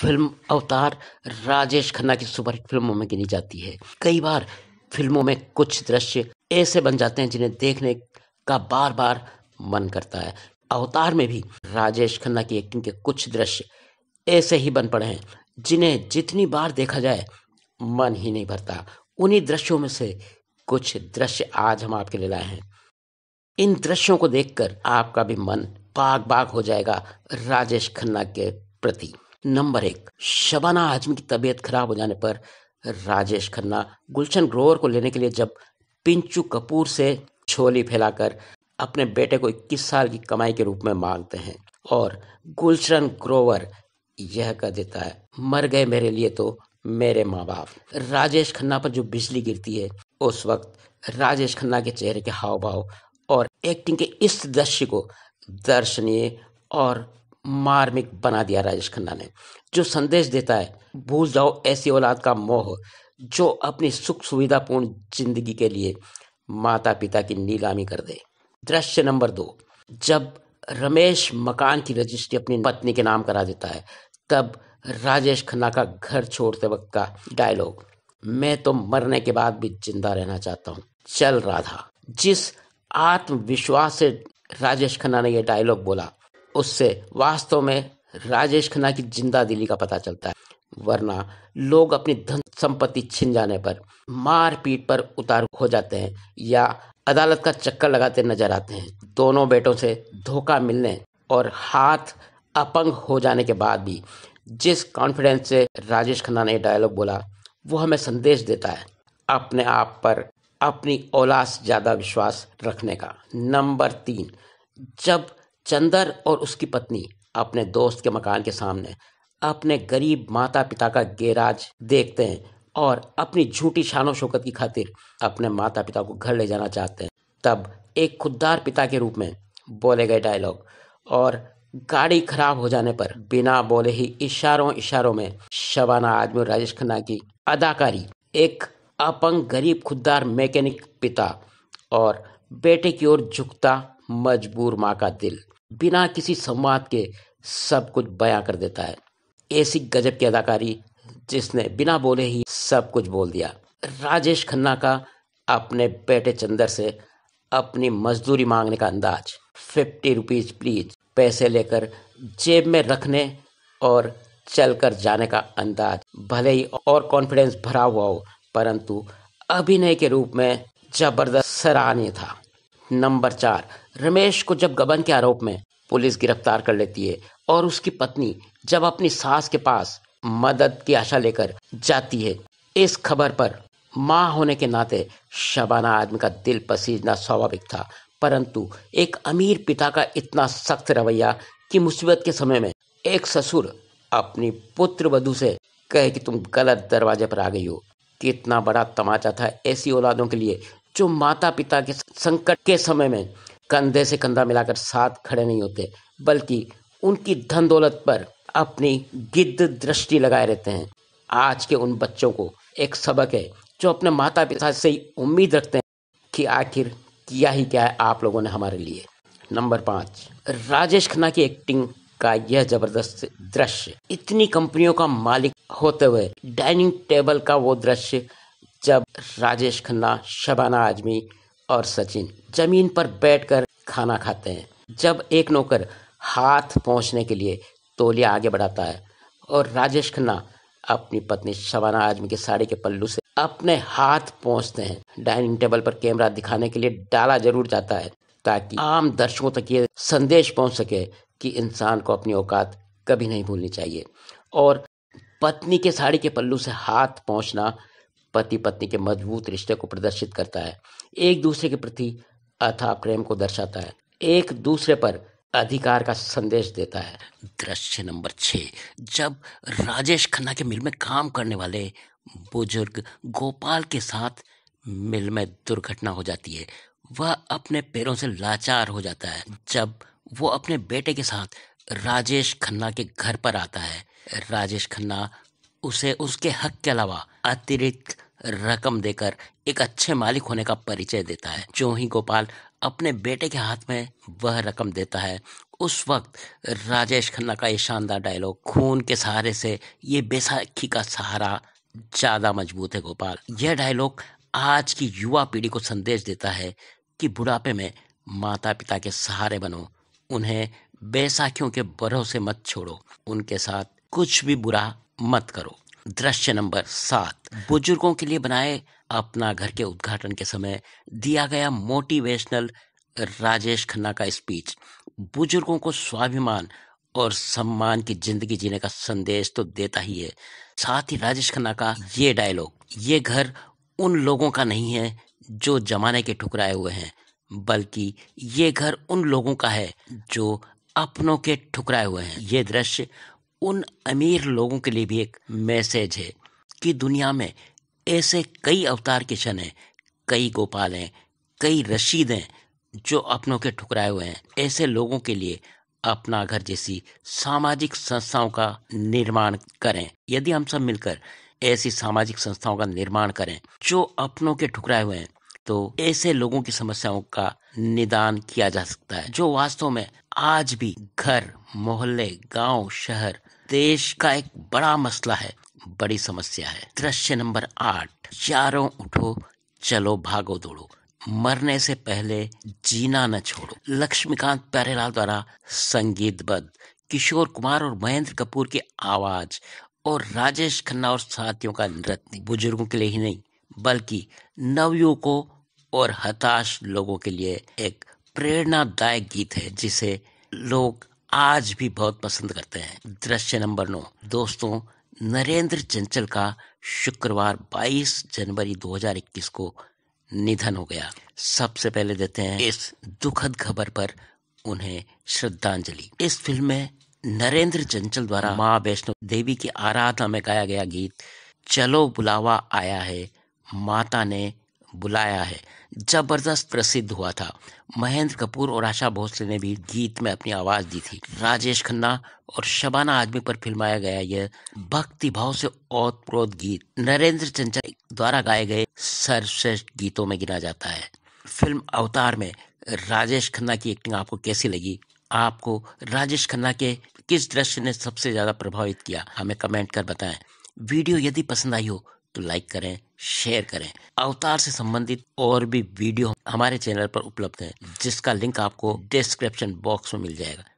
film अवतार राजेश खन्ना की superhit फिल्मों में गिनी जाती है कई बार फिल्मों में कुछ दृश्य ऐसे बन जाते हैं जिन्हें देखने का बार बार मन करता है अवतार में भी राजेश खन्ना की एक्टिंग के कुछ दृश्य ऐसे ही बन पड़े हैं जिन्हें जितनी बार देखा जाए मन ही नहीं भरता उन्हीं दृश्यों में से कुछ दृश्य आज हम आपके लिए लाए हैं इन दृश्यों को देखकर आपका भी मन बाग बाग हो जाएगा राजेश खन्ना के प्रति नंबर एक शबाना आजमी की तबीयत खराब हो जाने पर राजेश खन्ना गुलशन ग्रोवर को लेने के लिए जब पिंचू कपूर से छोली फैलाकर अपने बेटे को 21 साल की कमाई के रूप में मांगते हैं और गुलशन ग्रोवर यह कह देता है मर गए मेरे लिए तो मेरे माँ बाप राजेश खन्ना पर जो बिजली गिरती है उस वक्त राजेश खन्ना के चेहरे के हाव भाव और एक्टिंग के इस दृश्य को दर्शनीय और मार्मिक बना दिया राजेश खन्ना ने जो संदेश देता है भूल जाओ ऐसी औलाद का मोह जो अपनी सुख सुविधापूर्ण जिंदगी के लिए माता पिता की नीलामी कर दे दृश्य नंबर दो जब रमेश मकान की रजिस्ट्री अपनी पत्नी के नाम करा देता है तब राजेश खन्ना का घर छोड़ते वक्त का डायलॉग मैं तो मरने के बाद भी जिंदा रहना चाहता हूँ चल राधा जिस आत्मविश्वास से राजेश खन्ना ने यह डायलॉग बोला उससे वास्तव में राजेश खन्ना की जिंदा दिली का पता चलता है वरना लोग अपनी धन संपत्ति छिन जाने पर मारपीट पर उतार हो जाते हैं या अदालत का चक्कर लगाते नजर आते हैं दोनों बेटों से धोखा मिलने और हाथ अपंग हो जाने के बाद भी जिस कॉन्फिडेंस से राजेश खन्ना ने डायलॉग बोला वो हमें संदेश देता है अपने आप पर अपनी औलाद ज़्यादा विश्वास रखने का नंबर तीन जब चंदर और उसकी पत्नी अपने दोस्त के मकान के सामने अपने गरीब माता पिता का गैराज देखते हैं और अपनी झूठी शानो शौकत की खातिर अपने माता पिता को घर ले जाना चाहते हैं तब एक खुददार पिता के रूप में बोले गए डायलॉग और गाड़ी खराब हो जाने पर बिना बोले ही इशारों इशारों में शबाना आजमी राजेश खन्ना की अदाकारी एक अपंग गरीब खुददार मैकेनिक पिता और बेटे की ओर झुकता मजबूर माँ का दिल बिना किसी संवाद के सब कुछ बयां कर देता है ऐसी गजब की अदाकारी जिसने बिना बोले ही सब कुछ बोल दिया राजेश खन्ना का अपने बेटे चंदर से अपनी मजदूरी मांगने का अंदाज फिफ्टी रुपीज़ प्लीज पैसे लेकर जेब में रखने और चलकर जाने का अंदाज भले ही और कॉन्फिडेंस भरा हुआ हो परंतु अभिनय के रूप में जबरदस्त सराहनीय था नंबर चार रमेश को जब गबन के आरोप में पुलिस गिरफ्तार कर लेती है और उसकी पत्नी जब अपनी सास के पास मदद की आशा लेकर जाती है इस खबर पर माँ होने के नाते शबाना आदमी का दिल पसीजना स्वाभाविक था परंतु एक अमीर पिता का इतना सख्त रवैया कि मुसीबत के समय में एक ससुर अपनी पुत्र वधु से कहे कि तुम गलत दरवाजे पर आ गई हो कितना बड़ा तमाचा था ऐसी औलादों के लिए जो माता पिता के संकट के समय में कंधे से कंधा मिलाकर साथ खड़े नहीं होते बल्कि उनकी धन दौलत पर अपनी गिद्ध दृष्टि लगाए रहते हैं आज के उन बच्चों को एक सबक है जो अपने माता पिता से ही उम्मीद रखते हैं कि आखिर किया ही क्या है आप लोगों ने हमारे लिए नंबर पाँच राजेश खन्ना की एक्टिंग का यह जबरदस्त दृश्य इतनी कंपनियों का मालिक होते हुए डाइनिंग टेबल का वो दृश्य जब राजेश खन्ना शबाना आजमी और सचिन जमीन पर बैठकर खाना खाते हैं जब एक नौकर हाथ पहुंचने के लिए तोलिया आगे बढ़ाता है और राजेश खन्ना अपनी पत्नी शबाना आजमी के साड़ी के पल्लू से अपने हाथ पहुंचते हैं डाइनिंग टेबल पर कैमरा दिखाने के लिए डाला जरूर जाता है ताकि आम दर्शकों तक ये संदेश पहुंच सके कि इंसान को अपनी औकात कभी नहीं भूलनी चाहिए और पत्नी के साड़ी के पल्लू से हाथ पहुंचना पति पत्नी के मजबूत रिश्ते को प्रदर्शित करता है एक दूसरे के प्रति अथा प्रेम को दर्शाता है एक दूसरे पर अधिकार का संदेश देता है दृश्य नंबर छ जब राजेश खन्ना के मिल में काम करने वाले बुजुर्ग गोपाल के साथ मिल में दुर्घटना हो जाती है वह अपने पैरों से लाचार हो जाता है जब वो अपने बेटे के साथ राजेश खन्ना के घर पर आता है राजेश खन्ना उसे उसके हक के अलावा अतिरिक्त रकम देकर एक अच्छे मालिक होने का परिचय देता है जो ही गोपाल अपने बेटे के हाथ में वह रकम देता है उस वक्त राजेश खन्ना का ये शानदार डायलॉग खून के सहारे से ये बेसाखी का सहारा ज़्यादा मजबूत है गोपाल यह डायलॉग आज की युवा पीढ़ी को संदेश देता है कि बुढ़ापे में माता पिता के सहारे बनो उन्हें बैसाखियों के भरोसे मत छोड़ो उनके साथ कुछ भी बुरा मत करो दृश्य नंबर सात बुजुर्गों के लिए बनाए अपना घर के उद्घाटन के समय दिया गया मोटिवेशनल राजेश खन्ना का स्पीच बुजुर्गों को स्वाभिमान और सम्मान की जिंदगी जीने का संदेश तो देता ही है साथ ही राजेश खन्ना का ये डायलॉग ये घर उन लोगों का नहीं है जो जमाने के ठुकराए हुए हैं बल्कि ये घर उन लोगों का है जो अपनों के ठुकराए हुए हैं ये दृश्य उन अमीर लोगों के लिए भी एक मैसेज है कि दुनिया में ऐसे कई अवतार किशन हैं कई गोपाल हैं कई रशीद हैं जो अपनों के ठुकराए हुए हैं ऐसे लोगों के लिए अपना घर जैसी सामाजिक संस्थाओं का निर्माण करें यदि हम सब मिलकर ऐसी सामाजिक संस्थाओं का निर्माण करें जो अपनों के ठुकराए हुए हैं तो ऐसे लोगों की समस्याओं का निदान किया जा सकता है जो वास्तव में आज भी घर मोहल्ले गांव शहर देश का एक बड़ा मसला है बड़ी समस्या है दृश्य नंबर आठ चारों उठो चलो भागो दौड़ो मरने से पहले जीना न छोड़ो लक्ष्मीकांत प्यारेलाल द्वारा संगीतबद्ध किशोर कुमार और महेंद्र कपूर की आवाज और राजेश खन्ना और साथियों का नृत्य बुजुर्गों के लिए ही नहीं बल्कि नवयुवकों और हताश लोगों के लिए एक प्रेरणादायक गीत है जिसे लोग आज भी बहुत पसंद करते हैं दृश्य नंबर नौ दोस्तों नरेंद्र चंचल का शुक्रवार 22 जनवरी 2021 को निधन हो गया सबसे पहले देते हैं इस दुखद खबर पर उन्हें श्रद्धांजलि इस फिल्म में नरेंद्र चंचल द्वारा माँ वैष्णो देवी की आराधना में गाया गया गीत चलो बुलावा आया है माता ने बुलाया है जबरदस्त प्रसिद्ध हुआ था महेंद्र कपूर और आशा भोसले ने भी गीत में अपनी आवाज़ दी थी राजेश खन्ना और शबाना आदमी पर फिल्माया गया यह भक्ति भाव से औतप्रोत गीत नरेंद्र चंचल द्वारा गाए गए सर्वश्रेष्ठ गीतों में गिना जाता है फिल्म अवतार में राजेश खन्ना की एक्टिंग आपको कैसी लगी आपको राजेश खन्ना के किस दृश्य ने सबसे ज़्यादा प्रभावित किया हमें कमेंट कर बताएं वीडियो यदि पसंद आई हो तो लाइक करें शेयर करें अवतार से संबंधित और भी वीडियो हमारे चैनल पर उपलब्ध है जिसका लिंक आपको डिस्क्रिप्शन बॉक्स में मिल जाएगा